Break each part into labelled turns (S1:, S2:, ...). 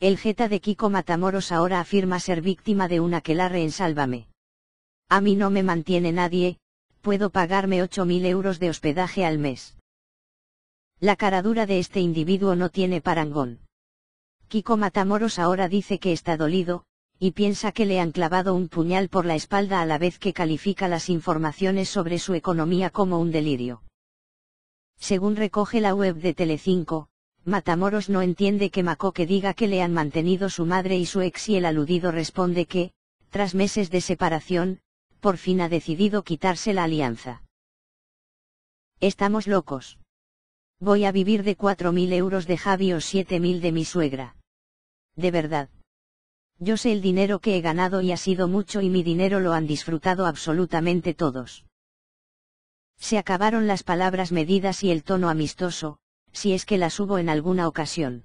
S1: El Jeta de Kiko Matamoros ahora afirma ser víctima de que la en Sálvame. A mí no me mantiene nadie, puedo pagarme 8.000 euros de hospedaje al mes. La caradura de este individuo no tiene parangón. Kiko Matamoros ahora dice que está dolido, y piensa que le han clavado un puñal por la espalda a la vez que califica las informaciones sobre su economía como un delirio. Según recoge la web de Telecinco, Matamoros no entiende que Macoque diga que le han mantenido su madre y su ex y el aludido responde que, tras meses de separación, por fin ha decidido quitarse la alianza. Estamos locos. Voy a vivir de 4.000 euros de Javi o 7.000 de mi suegra. De verdad. Yo sé el dinero que he ganado y ha sido mucho y mi dinero lo han disfrutado absolutamente todos. Se acabaron las palabras medidas y el tono amistoso, si es que las hubo en alguna ocasión.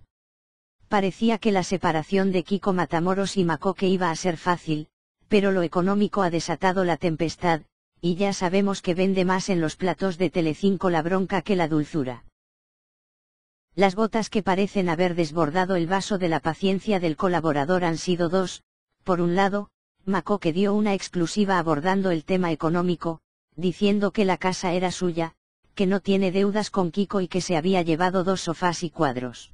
S1: Parecía que la separación de Kiko Matamoros y que iba a ser fácil, pero lo económico ha desatado la tempestad, y ya sabemos que vende más en los platos de Telecinco la bronca que la dulzura. Las botas que parecen haber desbordado el vaso de la paciencia del colaborador han sido dos, por un lado, que dio una exclusiva abordando el tema económico, diciendo que la casa era suya, que no tiene deudas con Kiko y que se había llevado dos sofás y cuadros.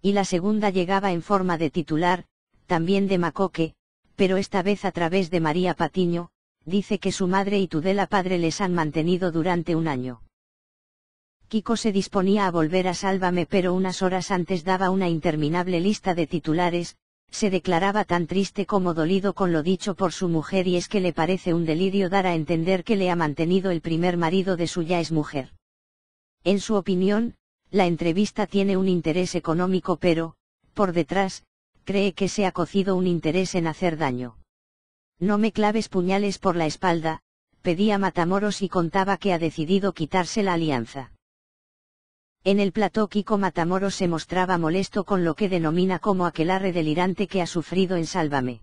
S1: Y la segunda llegaba en forma de titular, también de Macoque, pero esta vez a través de María Patiño, dice que su madre y Tudela padre les han mantenido durante un año. Kiko se disponía a volver a Sálvame pero unas horas antes daba una interminable lista de titulares, se declaraba tan triste como dolido con lo dicho por su mujer y es que le parece un delirio dar a entender que le ha mantenido el primer marido de su ya es mujer. En su opinión, la entrevista tiene un interés económico pero, por detrás, cree que se ha cocido un interés en hacer daño. No me claves puñales por la espalda, pedía Matamoros y contaba que ha decidido quitarse la alianza. En el plató Kiko Matamoros se mostraba molesto con lo que denomina como arre delirante que ha sufrido en Sálvame.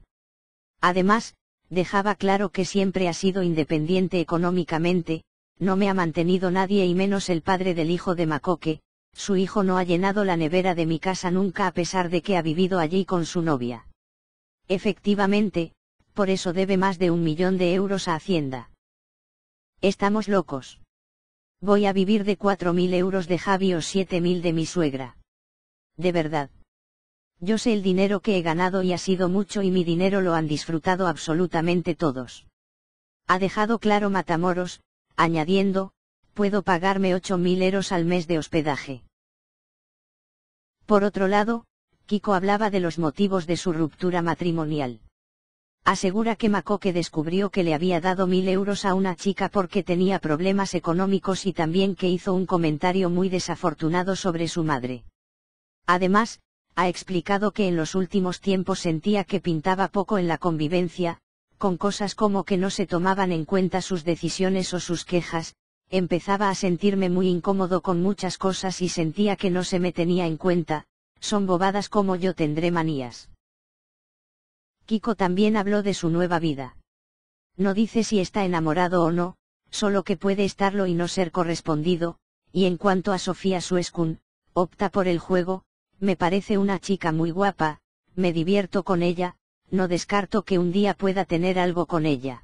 S1: Además, dejaba claro que siempre ha sido independiente económicamente, no me ha mantenido nadie y menos el padre del hijo de Macoque, su hijo no ha llenado la nevera de mi casa nunca a pesar de que ha vivido allí con su novia. Efectivamente, por eso debe más de un millón de euros a Hacienda. Estamos locos. Voy a vivir de 4.000 euros de Javi o 7.000 de mi suegra. De verdad. Yo sé el dinero que he ganado y ha sido mucho y mi dinero lo han disfrutado absolutamente todos. Ha dejado claro Matamoros, añadiendo, puedo pagarme 8.000 euros al mes de hospedaje. Por otro lado, Kiko hablaba de los motivos de su ruptura matrimonial asegura que que descubrió que le había dado mil euros a una chica porque tenía problemas económicos y también que hizo un comentario muy desafortunado sobre su madre. Además, ha explicado que en los últimos tiempos sentía que pintaba poco en la convivencia, con cosas como que no se tomaban en cuenta sus decisiones o sus quejas, empezaba a sentirme muy incómodo con muchas cosas y sentía que no se me tenía en cuenta, son bobadas como yo tendré manías. Kiko también habló de su nueva vida. No dice si está enamorado o no, solo que puede estarlo y no ser correspondido, y en cuanto a Sofía Suescun, opta por el juego, me parece una chica muy guapa, me divierto con ella, no descarto que un día pueda tener algo con ella.